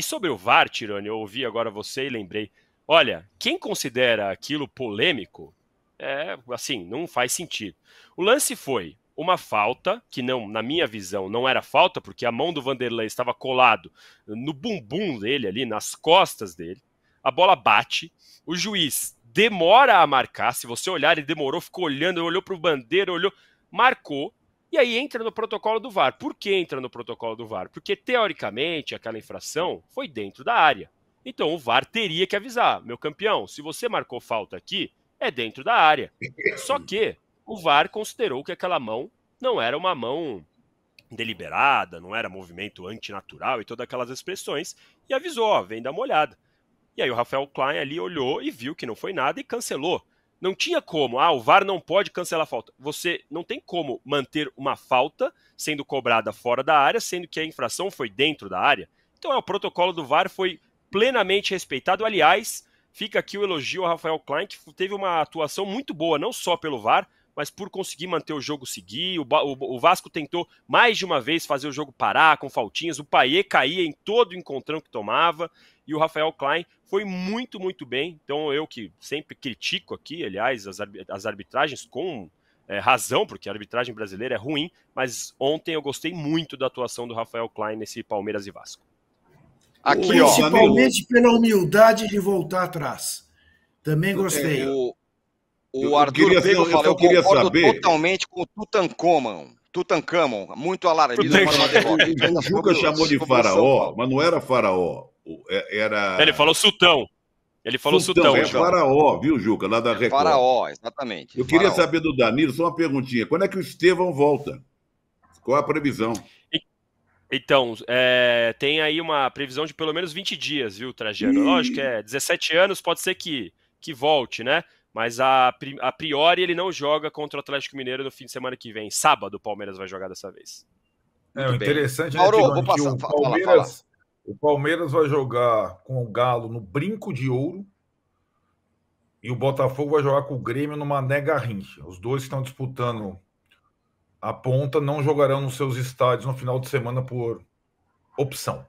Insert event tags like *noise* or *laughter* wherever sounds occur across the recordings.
E sobre o VAR, Tirone, eu ouvi agora você e lembrei. Olha, quem considera aquilo polêmico, é assim, não faz sentido. O lance foi uma falta, que não, na minha visão, não era falta, porque a mão do Vanderlei estava colado no bumbum dele ali, nas costas dele. A bola bate, o juiz demora a marcar. Se você olhar, ele demorou, ficou olhando, olhou para o bandeira, olhou, marcou. E aí entra no protocolo do VAR. Por que entra no protocolo do VAR? Porque, teoricamente, aquela infração foi dentro da área. Então o VAR teria que avisar: meu campeão, se você marcou falta aqui, é dentro da área. Só que o VAR considerou que aquela mão não era uma mão deliberada, não era movimento antinatural e todas aquelas expressões, e avisou: ó, vem dar uma olhada. E aí o Rafael Klein ali olhou e viu que não foi nada e cancelou. Não tinha como. Ah, o VAR não pode cancelar a falta. Você não tem como manter uma falta sendo cobrada fora da área, sendo que a infração foi dentro da área. Então, é, o protocolo do VAR foi plenamente respeitado. Aliás, fica aqui o elogio ao Rafael Klein, que teve uma atuação muito boa, não só pelo VAR, mas por conseguir manter o jogo seguir. O, o, o, Vasco tentou mais de uma vez fazer o jogo parar com faltinhas. O Paier caía em todo encontrão que tomava e o Rafael Klein foi muito, muito bem. Então, eu que sempre critico aqui, aliás, as, as arbitragens com é, razão, porque a arbitragem brasileira é ruim, mas ontem eu gostei muito da atuação do Rafael Klein nesse Palmeiras e Vasco. Aqui, Principalmente ó, pela humildade de voltar atrás. Também gostei. É, o, o Arthur eu, eu, queria concordo saber. totalmente com o Tutankhamon. Tutankhamon, muito alarme O Juca chamou de faraó, mas não era faraó. É, era. Ele falou sultão. Ele falou sultão. sultão é faraó, viu, Juca? Lá da Record. É faraó, exatamente. Eu queria faraó. saber do Danilo só uma perguntinha. Quando é que o Estevão volta? Qual a previsão? Então, é, tem aí uma previsão de pelo menos 20 dias, viu, Trajano? Ih. Lógico, é 17 anos, pode ser que, que volte, né? Mas a, a priori ele não joga contra o Atlético Mineiro no fim de semana que vem. Sábado o Palmeiras vai jogar dessa vez. É, o interessante, é né, Mauro, o Palmeiras... Fala, fala o Palmeiras vai jogar com o Galo no Brinco de Ouro e o Botafogo vai jogar com o Grêmio no Mané Garrincha. Os dois que estão disputando a ponta não jogarão nos seus estádios no final de semana por opção.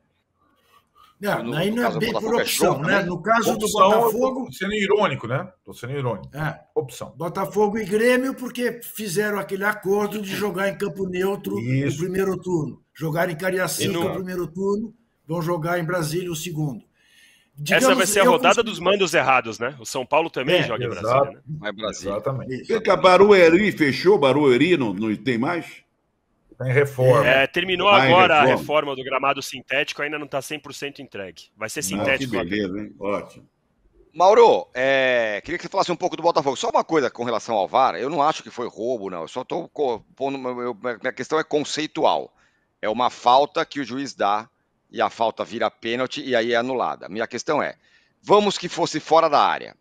É, não, aí não é bem por é opção, é né? No caso opção, do é Botafogo. sendo irônico, né? Tô sendo irônico. É. Opção. Botafogo e Grêmio, porque fizeram aquele acordo de jogar em campo neutro Isso. no primeiro turno. Jogar em Cariacica no primeiro turno vão jogar em Brasília o segundo. Digamos, Essa vai ser a rodada consigo... dos mandos errados, né? O São Paulo também é, joga em Brasília. Exato, né? Vai Brasília. Exatamente. Fica Barueri, fechou Barueri, não, não tem mais? Tem reforma. É, terminou agora reforma. a reforma do gramado sintético, ainda não está 100% entregue. Vai ser sintético. Ah, que beleza, hein? Ótimo. Mauro, é, queria que você falasse um pouco do Botafogo. Só uma coisa com relação ao VAR, eu não acho que foi roubo, não. Eu só estou pondo. Minha questão é conceitual. É uma falta que o juiz dá e a falta vira pênalti e aí é anulada. Minha questão é: vamos que fosse fora da área.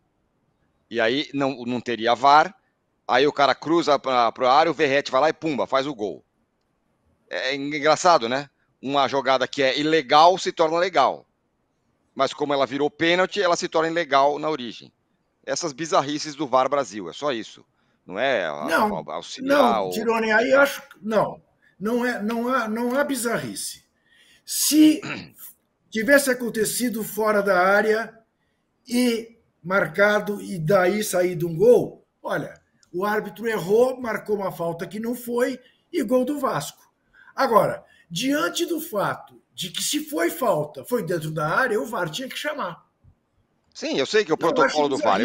E aí não, não teria VAR, aí o cara cruza para a área, o Verrete vai lá e pumba, faz o gol. É, é engraçado, né? Uma jogada que é ilegal se torna legal. Mas como ela virou pênalti, ela se torna ilegal na origem. Essas bizarrices do VAR Brasil, é só isso. Não é não, auxiliar. Não, Tirone, aí acho. Não, não, é, não, há, não há bizarrice se tivesse acontecido fora da área e marcado e daí saído um gol, olha, o árbitro errou, marcou uma falta que não foi e gol do Vasco. Agora, diante do fato de que se foi falta, foi dentro da área, o VAR tinha que chamar. Sim, eu sei que o protocolo do VAR,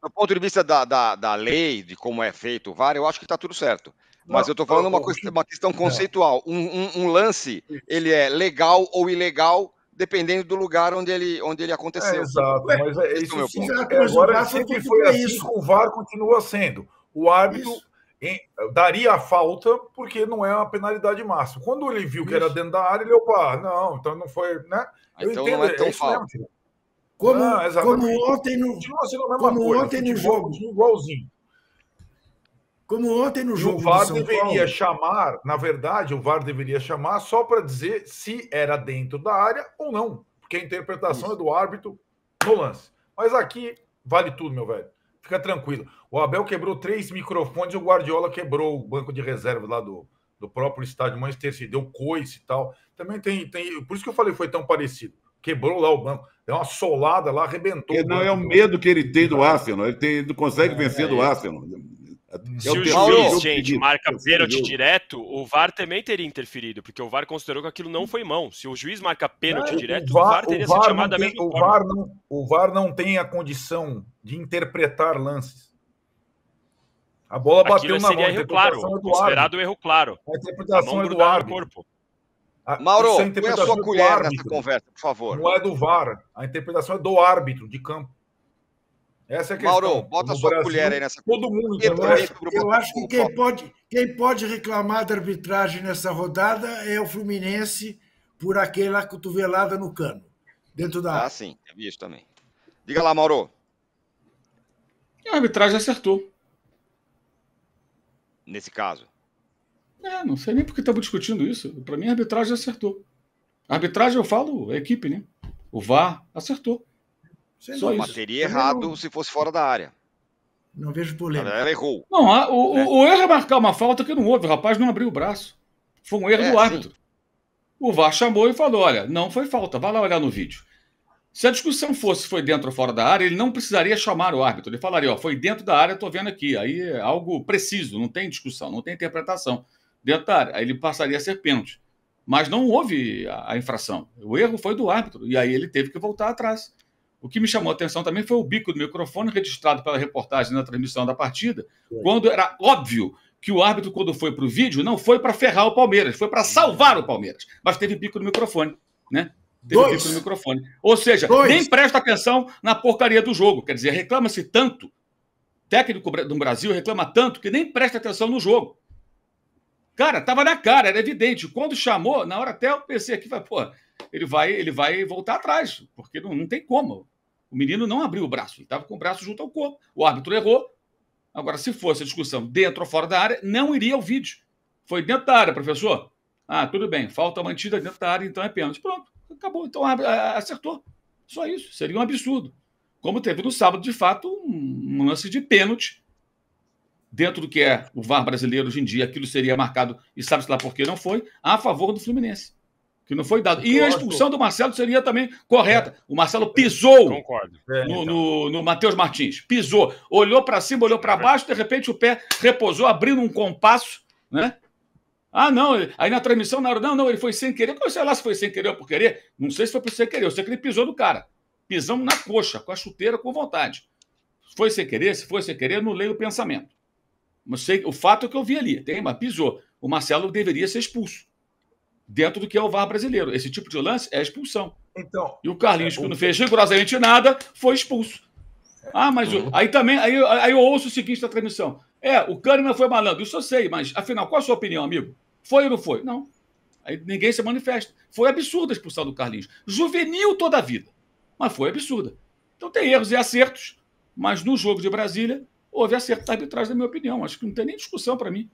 do ponto de vista da, da, da lei, de como é feito o VAR, eu acho que está tudo certo. Mas eu estou falando uma, coisa, uma questão é. conceitual. Um, um, um, lance, ele é legal ou ilegal, dependendo do lugar onde ele, onde ele aconteceu. É, exato, mas é, isso, é é, agora sempre foi assim, isso. o VAR continua sendo. O árbitro em, daria a falta porque não é uma penalidade máxima. Quando ele viu isso. que era dentro da área, ele, opa, não, então não foi, né? Ah, então entendo, não é tão é falta. como, ah, como, ontem no, como ontem no jogo, igualzinho. Como ontem no jogo. E o VAR deveria Paulo. chamar, na verdade, o VAR deveria chamar só para dizer se era dentro da área ou não. Porque a interpretação é Isso. é do árbitro no lance. Mas aqui vale tudo, meu velho. Fica tranquilo. O Abel quebrou três microfones e o Guardiola quebrou o banco de reserva lá do, do próprio estádio Manchester City. Deu coice e tal. Também tem, tem. Por isso que eu falei foi tão parecido. Quebrou lá o banco. Deu uma solada lá, arrebentou. não é o medo que ele tem do Arsenal. Ele, tem, ele consegue é, vencer é do Arsenal. É Se o, juiz, gente, marca pênalti direto, o VAR também teria interferido, porque o VAR considerou que aquilo não foi mão. Se o juiz marca pênalti é, direto, o VAR, o VAR teria o VAR sido chamado da mesma o forma. VAR não, o VAR não tem a condição de interpretar lances. A bola aquilo bateu na mão. Erro claro, é considerado erro claro. A interpretação a é do árbitro. corpo. É Mauro, põe a sua colher nessa conversa, por favor. Não é do VAR. A interpretação é do árbitro de campo. Essa é a questão. Mauro, bota no sua Brasil, colher aí nessa Todo mundo. Eu, eu, acho, eu acho que quem pode, quem pode reclamar da arbitragem nessa rodada é o Fluminense por aquela cotovelada no cano, dentro da Ah, sim, é visto também. Diga lá, Mauro. A arbitragem acertou. Nesse caso? É, não sei nem porque estamos discutindo isso. Para mim, a arbitragem acertou. A arbitragem, eu falo, a é equipe, né? O VAR acertou. Sendo Só bateria errado não... se fosse fora da área. Não vejo polêmica. Ela errou. Não, é. o, o, erro é marcar uma falta que não houve. O rapaz não abriu o braço. Foi um erro é, do árbitro. Sim. O VAR chamou e falou: olha, não foi falta, vá lá olhar no vídeo. Se a discussão fosse foi dentro ou fora da área, ele não precisaria chamar o árbitro. Ele falaria: ó, foi dentro da área, estou vendo aqui. Aí é algo preciso, não tem discussão, não tem interpretação. Dentro da área. Aí ele passaria a ser pênalti. Mas não houve a, a infração. O erro foi do árbitro. E aí ele teve que voltar atrás. O que me chamou a atenção também foi o bico do microfone registrado pela reportagem na transmissão da partida, quando era óbvio que o árbitro, quando foi para o vídeo, não foi para ferrar o Palmeiras, foi para salvar o Palmeiras, mas teve bico no microfone, né? Teve Dois. bico no microfone. Ou seja, Dois. nem presta atenção na porcaria do jogo. Quer dizer, reclama-se tanto, técnico do Brasil reclama tanto que nem presta atenção no jogo. Cara, tava na cara, era evidente. Quando chamou, na hora até eu pensei aqui, vai, pô, ele vai, ele vai voltar atrás, porque não, não tem como. O menino não abriu o braço, ele estava com o braço junto ao corpo. O árbitro errou. Agora, se fosse a discussão dentro ou fora da área, não iria ao vídeo. Foi dentro da área, professor. Ah, tudo bem, falta mantida dentro da área, então é pênalti. Pronto, acabou. Então acertou. Só isso. Seria um absurdo. Como teve no sábado, de fato, um lance de pênalti. Dentro do que é o VAR brasileiro hoje em dia, aquilo seria marcado, e sabe-se lá por que não foi, a favor do Fluminense que não foi dado. E a expulsão do Marcelo seria também correta. É. O Marcelo pisou é, no, então. no, no Matheus Martins. Pisou. Olhou para cima, olhou para é. baixo, de repente o pé repousou, abrindo um compasso, né? Ah, não, aí na transmissão, na hora, não, não, ele foi sem querer. Eu sei lá se foi sem querer ou por querer. Não sei se foi por sem querer. Eu sei que ele pisou no cara. Pisamos na coxa, com a chuteira, com vontade. foi sem querer, se foi sem querer, não leio o pensamento. Não sei, o fato é que eu vi ali, tem, mas pisou. O Marcelo deveria ser expulso dentro do que é o VAR brasileiro. Esse tipo de lance é expulsão. Então, e o Carlinhos, é que não fez rigorosamente nada, foi expulso. Ah, mas eu, uhum. aí também, aí, aí eu ouço o seguinte da transmissão. É, o Kahneman foi malandro, isso eu sei, mas afinal, qual a sua opinião, amigo? Foi ou não foi? Não. Aí ninguém se manifesta. Foi absurda a expulsão do Carlinhos. Juvenil toda a vida, mas foi absurda. Então tem erros e acertos, mas no jogo de Brasília houve acerto arbitragem na minha opinião. Acho que não tem nem discussão para mim.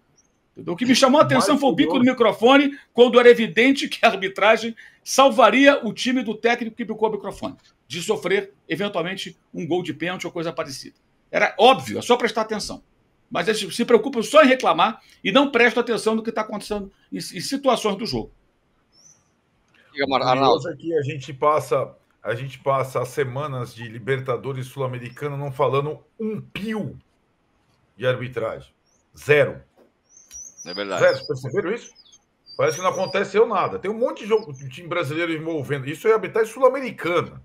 O que me chamou a atenção foi o bico do né? microfone, quando era evidente que a arbitragem salvaria o time do técnico que bicou o microfone, de sofrer, eventualmente, um gol de pênalti ou coisa parecida. Era óbvio, é só prestar atenção. Mas eles se preocupam só em reclamar e não prestam atenção no que está acontecendo em, em, situações do jogo. Arnaldo. aqui é a gente passa a gente passa as semanas de Libertadores Sul-Americana não falando um pio de arbitragem. Zero. É verdade. Vocês perceberam isso? Parece que não aconteceu nada. Tem um monte de jogo de time brasileiro envolvendo. Isso é arbitragem sul-americana.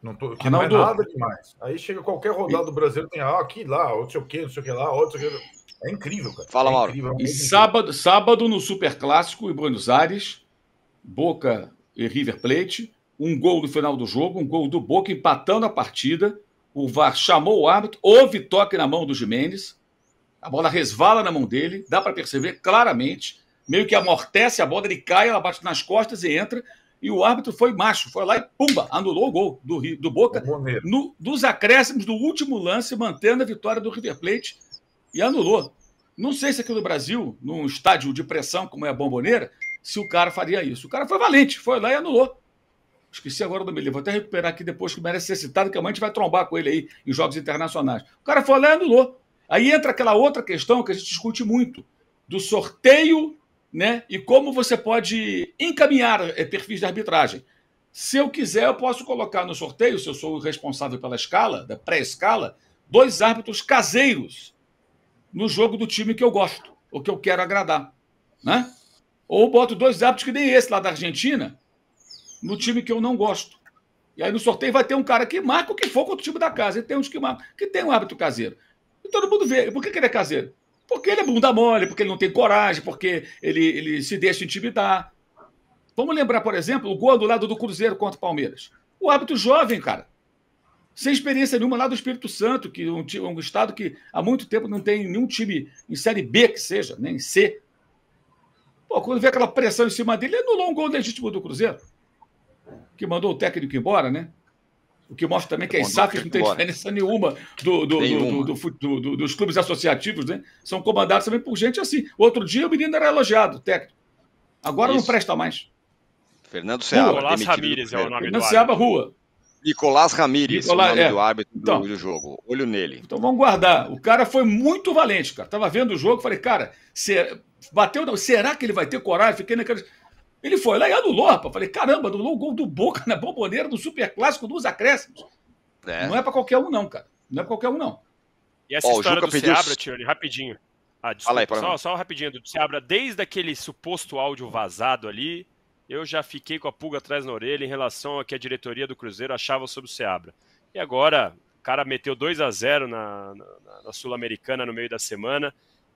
Não tô, que Arnaldo. não é nada demais. Aí chega qualquer rodada do Brasil, tem ah, aqui, lá, outro sei o que, não sei o que lá, outro sei o que. É incrível, cara. Fala, é Mauro. Incrível, é e sábado, sábado, no Super Clássico, em Buenos Aires, Boca e River Plate, um gol no final do jogo, um gol do Boca empatando a partida. O VAR chamou o árbitro, houve toque na mão do Jimenez. A bola resvala na mão dele, dá para perceber claramente, meio que amortece a bola, ele cai, ela bate nas costas e entra. E o árbitro foi macho, foi lá e pumba, anulou o gol do, do Boca é no, dos acréscimos do último lance, mantendo a vitória do River Plate e anulou. Não sei se aqui no Brasil, num estádio de pressão como é a Bomboneira, se o cara faria isso. O cara foi valente, foi lá e anulou. Esqueci agora do Melê, vou até recuperar aqui depois que merece ser citado, que amanhã a gente vai trombar com ele aí em jogos internacionais. O cara foi lá e anulou. Aí entra aquela outra questão que a gente discute muito, do sorteio né, e como você pode encaminhar eh, perfis de arbitragem. Se eu quiser, eu posso colocar no sorteio, se eu sou o responsável pela escala, da pré-escala, dois árbitros caseiros no jogo do time que eu gosto, ou que eu quero agradar. Né? Ou boto dois árbitros que nem esse lá da Argentina, no time que eu não gosto. E aí no sorteio vai ter um cara que marca o que for contra o time da casa, e tem uns que marcam, que tem um árbitro caseiro. E todo mundo vê. Por que, que ele é caseiro? Porque ele é bunda mole, porque ele não tem coragem, porque ele, ele se deixa intimidar. Vamos lembrar, por exemplo, o gol do lado do Cruzeiro contra o Palmeiras. O hábito jovem, cara. Sem experiência nenhuma lá do Espírito Santo, que é um, um estado que há muito tempo não tem nenhum time em Série B que seja, nem C. Pô, quando vê aquela pressão em cima dele, ele anulou um gol legítimo do Cruzeiro. Que mandou o técnico embora, né? O que mostra também que as SAFs não tem diferença nenhuma, do, do, do, dos clubes associativos, né? São comandados também por gente assim. Outro dia o menino era elogiado, técnico. Agora não presta mais. Fernando Seaba. Nicolás Ramírez é o nome Fernando do Seaba, Rua. Nicolás Ramírez, é o nome é. do árbitro então, do jogo. Olho nele. Então vamos guardar. O cara foi muito valente, cara. Tava vendo o jogo, falei, cara, se... É, bateu. Será que ele vai ter coragem? Fiquei naquela. Ele foi lá e anulou, rapaz. Falei, caramba, anulou o gol do Boca na bomboneira do Superclássico dos acréscimos. É. Não é para qualquer um, não, cara. Não é pra qualquer um, não. E essa oh, história do pediu... Seabra, Tirone, rapidinho. Ah, desculpa, aí, só, só rapidinho do Seabra. Desde aquele suposto áudio vazado ali, eu já fiquei com a pulga atrás na orelha em relação ao que a diretoria do Cruzeiro achava sobre o Seabra. E agora, o cara meteu 2 a 0 na, na, na Sul-Americana no meio da semana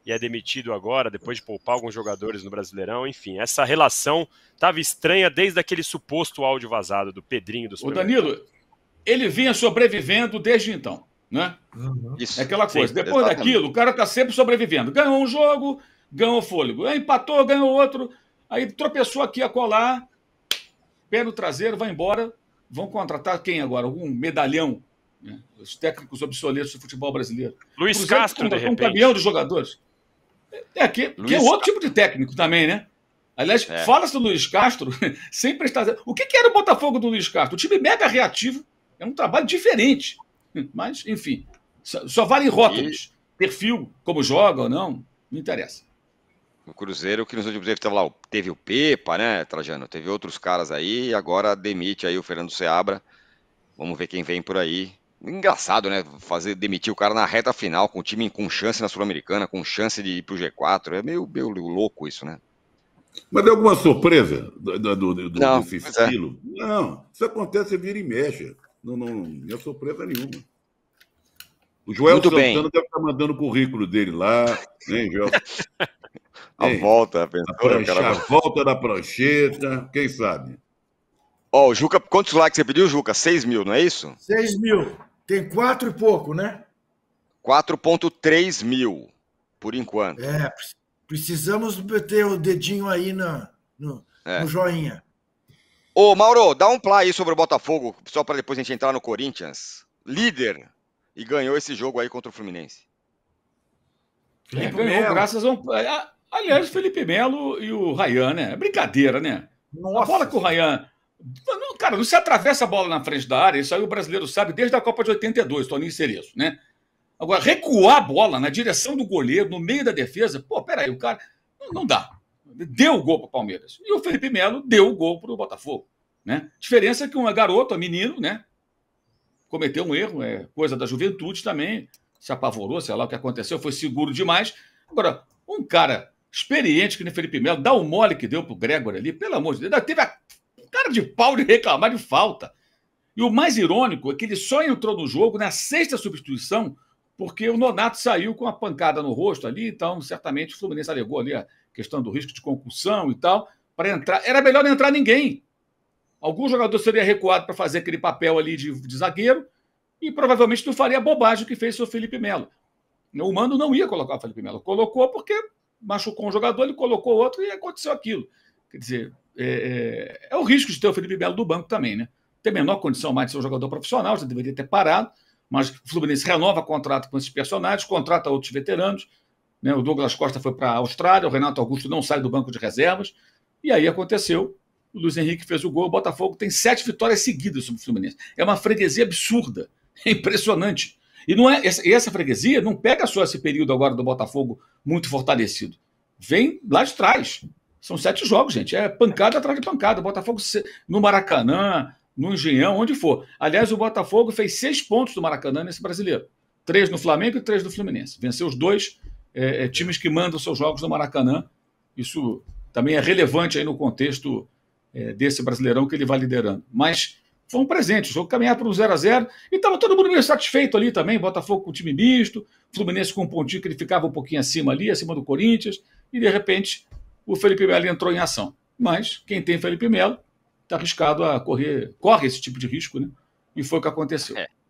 e é demitido agora, depois de poupar alguns jogadores no Brasileirão. Enfim, essa relação estava estranha desde aquele suposto áudio vazado do Pedrinho dos O Danilo, ele vinha sobrevivendo desde então, né? Uhum. Isso. É aquela coisa. Sim, depois exatamente. daquilo, o cara tá sempre sobrevivendo. Ganhou um jogo, ganhou fôlego. empatou, ganhou outro. Aí tropeçou aqui a colar, pé no traseiro, vai embora. Vão contratar quem agora? Algum medalhão né? os técnicos obsoletos do futebol brasileiro. Luiz Cruzeiro, Castro, de repente. Um caminhão de jogadores. É, é, que, que é outro tipo de técnico também, né? Aliás, é. fala-se do Luiz Castro *laughs* sem prestar. O que, que era o Botafogo do Luiz Castro? O time mega reativo, é um trabalho diferente. Mas, enfim, só, só vale rótulos. E... Perfil, como joga ou não, não interessa. O Cruzeiro, que nos últimos tempos teve, lá, teve o Pepa, né, Trajano? Teve outros caras aí, agora demite aí o Fernando Seabra. Vamos ver quem vem por aí. Engraçado, né? Fazer demitir o cara na reta final, com o time com chance na Sul-Americana, com chance de ir pro G4. É meio, meio louco isso, né? Mas deu alguma surpresa do, do, do, não, desse é. estilo? É. Não, isso acontece vira e mexe. Não, não, não é surpresa nenhuma. O Joel Muito Santana bem. deve estar tá mandando o currículo dele lá, né, Joel? *laughs* a Ei, volta, a, prancha, cara... a volta da prancheta, quem sabe? Ó, oh, Juca, quantos likes você pediu, Juca? 6 mil, não é isso? 6 mil. Tem quatro e pouco, né? 4,3 mil, por enquanto. É, precisamos ter o dedinho aí na, no, é. no joinha. Ô, Mauro, dá um play aí sobre o Botafogo, só para depois a gente entrar no Corinthians. Líder, e ganhou esse jogo aí contra o Fluminense. Felipe é, ganhou, Melo. graças a um. Aliás, Felipe Melo e o Rayan, né? É brincadeira, né? Nossa. A bola que o Rayan cara, não se atravessa a bola na frente da área, isso aí o brasileiro sabe desde a Copa de 82, Toninho Cerezo, né? Agora, recuar a bola na direção do goleiro, no meio da defesa, pô, peraí, o cara. Não, não dá. Deu o gol para o Palmeiras. E o Felipe Melo deu o gol para o Botafogo. Né? Diferença é que um é garoto, um é menino, né? Cometeu um erro, é coisa da juventude também. Se apavorou, sei lá o que aconteceu, foi seguro demais. Agora, um cara experiente que nem Felipe Melo, dá o mole que deu pro Gregor ali, pelo amor de Deus. Teve a Cara de pau de reclamar de falta. E o mais irônico é que ele só entrou no jogo na sexta substituição, porque o Nonato saiu com a pancada no rosto ali, então certamente o Fluminense alegou ali a questão do risco de concussão e tal, para entrar. Era melhor não entrar ninguém. Algum jogador seria recuado para fazer aquele papel ali de, de, zagueiro e provavelmente não faria a bobagem que fez o Felipe Melo. O Mano não ia colocar o Felipe Melo. Colocou porque machucou um jogador, ele colocou outro e aconteceu aquilo. Quer dizer, é, é, é, o risco de ter o Felipe Melo do banco também, né? Tem menor condição mais de ser um jogador profissional, já deveria ter parado, mas o Fluminense renova contrato com esses personagens, contrata outros veteranos. Né? O Douglas Costa foi para a Austrália, o Renato Augusto não sai do banco de reservas. E aí aconteceu. O Luiz Henrique fez o gol, o Botafogo tem sete vitórias seguidas sobre o Fluminense. É uma freguesia absurda, é impressionante. E não é essa, essa freguesia não pega só esse período agora do Botafogo muito fortalecido. Vem lá de trás. São sete jogos, gente. É pancada atrás de pancada. O Botafogo no Maracanã, no Engenhão, onde for. Aliás, o Botafogo fez seis pontos do Maracanã nesse brasileiro: três no Flamengo e três no Fluminense. Venceu os dois é, é, times que mandam seus jogos no Maracanã. Isso também é relevante aí no contexto é, desse brasileirão que ele vai liderando. Mas foi um presente. O jogo caminhar para um 0 a 0 e estava todo mundo meio satisfeito ali também. Botafogo com time misto, Fluminense com um pontinho que ele ficava um pouquinho acima ali, acima do Corinthians. E de repente o Felipe Melo entrou em ação. Mas quem tem Felipe Melo está arriscado a correr, corre esse tipo de risco, né? E foi o que aconteceu. É.